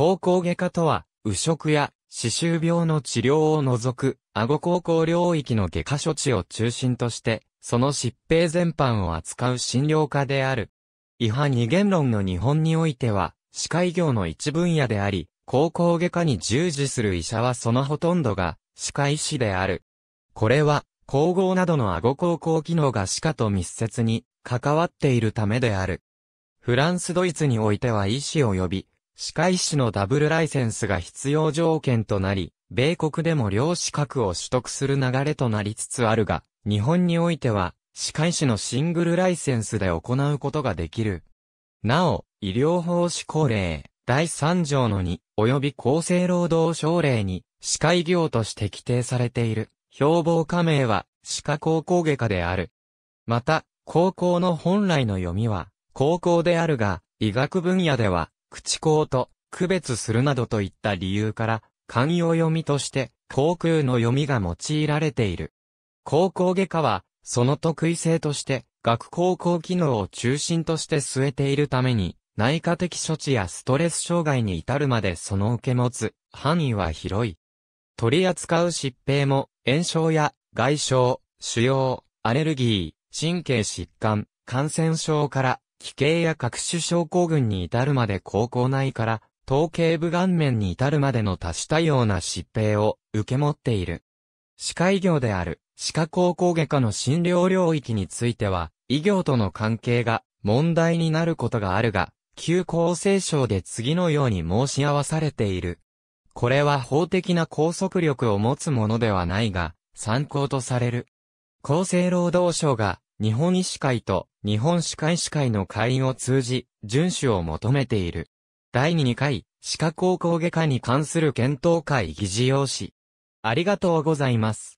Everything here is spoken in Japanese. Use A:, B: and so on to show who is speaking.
A: 高校外科とは、右食や、歯周病の治療を除く、顎高校領域の外科処置を中心として、その疾病全般を扱う診療科である。違反二元論の日本においては、歯科医業の一分野であり、高校外科に従事する医者はそのほとんどが、歯科医師である。これは、口合などの顎高校機能が歯科と密接に関わっているためである。フランス・ドイツにおいては医師及び歯科医師のダブルライセンスが必要条件となり、米国でも両資格を取得する流れとなりつつあるが、日本においては、歯科医師のシングルライセンスで行うことができる。なお、医療法施行令、第3条の2、及び厚生労働省令に、歯科医業として規定されている、標榜加盟は、歯科高校外科である。また、高校の本来の読みは、高校であるが、医学分野では、口口と区別するなどといった理由から、慣用読みとして、航空の読みが用いられている。高校外科は、その特異性として、学校高機能を中心として据えているために、内科的処置やストレス障害に至るまでその受け持つ範囲は広い。取り扱う疾病も、炎症や外傷、腫瘍、アレルギー、神経疾患、感染症から奇形や各種症候群に至るまで高校内から、頭頸部顔面に至るまでの多種多様な疾病を受け持っている。歯科医業である、歯科高校外科の診療領域については、医業との関係が問題になることがあるが、旧厚生省で次のように申し合わされている。これは法的な拘束力を持つものではないが、参考とされる。厚生労働省が日本医師会と日本歯科医師会の会員を通じ、遵守を求めている。第2回、歯科高校外科に関する検討会議事要旨。ありがとうございます。